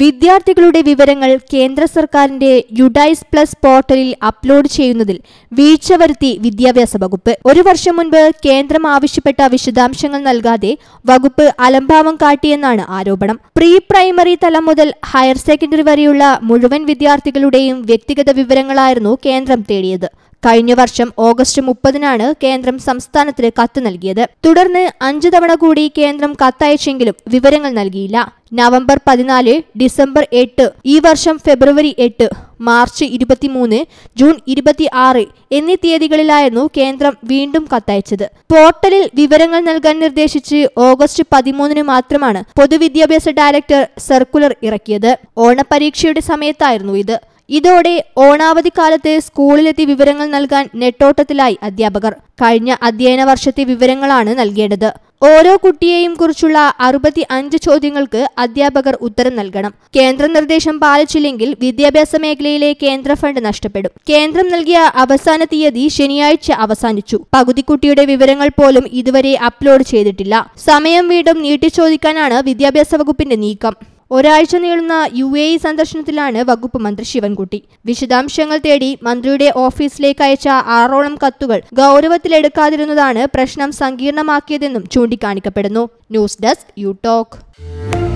വിദ്യാർത്ഥികളുടെ വിവരങ്ങൾ കേന്ദ്ര സർക്കാരിന്റെ യുഡൈസ് പ്ലസ് പോർട്ടലിൽ അപ്ലോഡ് ചെയ്യുന്നതിൽ വീഴ്ച വരുത്തി വിദ്യാഭ്യാസ വകുപ്പ് ഒരു വർഷം മുൻപ് കേന്ദ്രം ആവശ്യപ്പെട്ട വിശദാംശങ്ങൾ നൽകാതെ വകുപ്പ് അലംഭാവം കാട്ടിയെന്നാണ് ആരോപണം പ്രീ പ്രൈമറി തലം മുതൽ ഹയർ സെക്കൻഡറി വരെയുള്ള മുഴുവൻ വിദ്യാർത്ഥികളുടെയും വ്യക്തിഗത വിവരങ്ങളായിരുന്നു കേന്ദ്രം തേടിയത് കഴിഞ്ഞ വർഷം ഓഗസ്റ്റ് മുപ്പതിനാണ് കേന്ദ്രം സംസ്ഥാനത്തിന് കത്ത് നൽകിയത് തുടർന്ന് അഞ്ചു തവണ കൂടി കേന്ദ്രം കത്തയച്ചെങ്കിലും വിവരങ്ങൾ നൽകിയില്ല നവംബർ പതിനാല് ഡിസംബർ എട്ട് ഈ വർഷം ഫെബ്രുവരി എട്ട് മാർച്ച് ഇരുപത്തിമൂന്ന് ജൂൺ ഇരുപത്തി ആറ് എന്നീ തീയതികളിലായിരുന്നു കേന്ദ്രം വീണ്ടും കത്തയച്ചത് പോർട്ടലിൽ വിവരങ്ങൾ നൽകാൻ നിർദ്ദേശിച്ച് ഓഗസ്റ്റ് പതിമൂന്നിന് മാത്രമാണ് പൊതുവിദ്യാഭ്യാസ ഡയറക്ടർ സർക്കുലർ ഇറക്കിയത് ഓണപരീക്ഷയുടെ സമയത്തായിരുന്നു ഇത് ഇതോടെ ഓണാവധിക്കാലത്ത് സ്കൂളിലെത്തി വിവരങ്ങൾ നൽകാൻ നെട്ടോട്ടത്തിലായി അധ്യാപകർ കഴിഞ്ഞ അധ്യയന വർഷത്തെ വിവരങ്ങളാണ് നൽകേണ്ടത് ഓരോ കുട്ടിയെയും കുറിച്ചുള്ള അറുപത്തി അഞ്ച് ചോദ്യങ്ങൾക്ക് അധ്യാപകർ ഉത്തരം നൽകണം കേന്ദ്ര നിർദ്ദേശം പാലിച്ചില്ലെങ്കിൽ വിദ്യാഭ്യാസ മേഖലയിലെ കേന്ദ്ര ഫണ്ട് നഷ്ടപ്പെടും കേന്ദ്രം നൽകിയ അവസാന തീയതി ശനിയാഴ്ച അവസാനിച്ചു പകുതി കുട്ടിയുടെ വിവരങ്ങൾ പോലും ഇതുവരെ അപ്ലോഡ് ചെയ്തിട്ടില്ല സമയം വീണ്ടും നീട്ടിച്ചോദിക്കാനാണ് വിദ്യാഭ്യാസ വകുപ്പിന്റെ നീക്കം ഒരാഴ്ച നീളുന്ന യു എ ഇ സന്ദർശനത്തിലാണ് വകുപ്പ് മന്ത്രി ശിവൻകുട്ടി വിശദാംശങ്ങൾ തേടി മന്ത്രിയുടെ ഓഫീസിലേക്ക് അയച്ച ആറോളം കത്തുകൾ ഗൗരവത്തിലെടുക്കാതിരുന്നതാണ് പ്രശ്നം സങ്കീർണമാക്കിയതെന്നും ചൂണ്ടിക്കാണിക്കപ്പെടുന്നു ന്യൂസ് ഡെസ്ക് യു ടോക്ക്